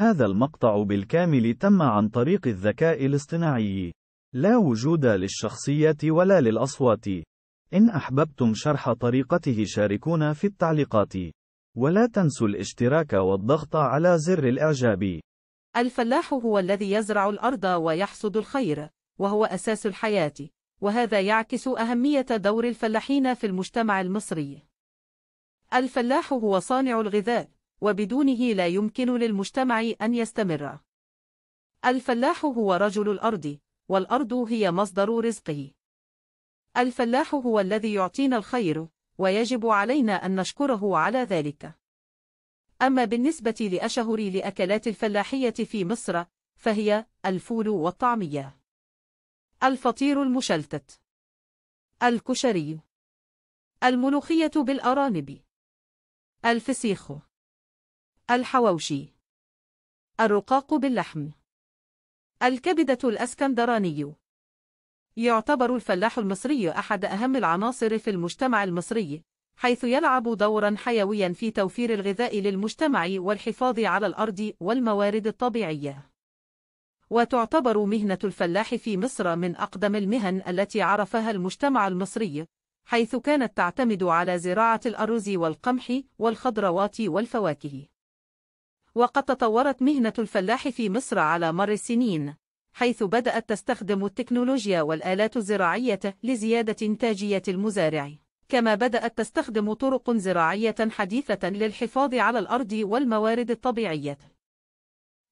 هذا المقطع بالكامل تم عن طريق الذكاء الاصطناعي. لا وجود للشخصيات ولا للأصوات. إن أحببتم شرح طريقته شاركونا في التعليقات. ولا تنسوا الاشتراك والضغط على زر الإعجاب. الفلاح هو الذي يزرع الأرض ويحصد الخير، وهو أساس الحياة، وهذا يعكس أهمية دور الفلاحين في المجتمع المصري. الفلاح هو صانع الغذاء، وبدونه لا يمكن للمجتمع أن يستمر. الفلاح هو رجل الأرض، والأرض هي مصدر رزقه. الفلاح هو الذي يعطينا الخير، ويجب علينا أن نشكره على ذلك. أما بالنسبة لأشهر لأكلات الفلاحية في مصر، فهي الفول والطعمية. الفطير المشلتت. الكشري. الملوخية بالأرانب. الفسيخ. الحواوشي الرقاق باللحم الكبدة الأسكندراني يعتبر الفلاح المصري أحد أهم العناصر في المجتمع المصري حيث يلعب دورا حيويا في توفير الغذاء للمجتمع والحفاظ على الأرض والموارد الطبيعية وتعتبر مهنة الفلاح في مصر من أقدم المهن التي عرفها المجتمع المصري حيث كانت تعتمد على زراعة الأرز والقمح والخضروات والفواكه وقد تطورت مهنة الفلاح في مصر على مر السنين حيث بدأت تستخدم التكنولوجيا والآلات الزراعية لزيادة إنتاجية المزارع كما بدأت تستخدم طرق زراعية حديثة للحفاظ على الأرض والموارد الطبيعية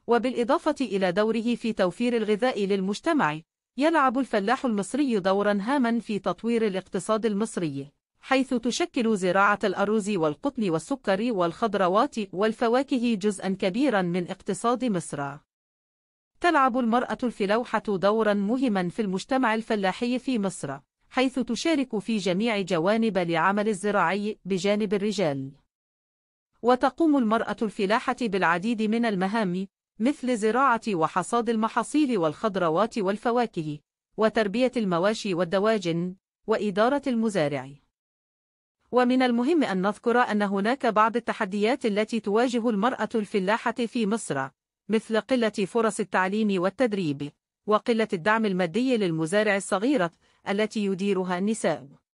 وبالإضافة إلى دوره في توفير الغذاء للمجتمع يلعب الفلاح المصري دورا هاما في تطوير الاقتصاد المصري حيث تشكل زراعة الأرز والقطن والسكر والخضروات والفواكه جزءا كبيرا من اقتصاد مصر. تلعب المرأة الفلوحة دورا مهما في المجتمع الفلاحي في مصر، حيث تشارك في جميع جوانب العمل الزراعي بجانب الرجال. وتقوم المرأة الفلاحة بالعديد من المهام، مثل زراعة وحصاد المحاصيل والخضروات والفواكه، وتربية المواشي والدواجن، وإدارة المزارع. ومن المهم أن نذكر أن هناك بعض التحديات التي تواجه المرأة الفلاحة في مصر مثل قلة فرص التعليم والتدريب وقلة الدعم المادي للمزارع الصغيرة التي يديرها النساء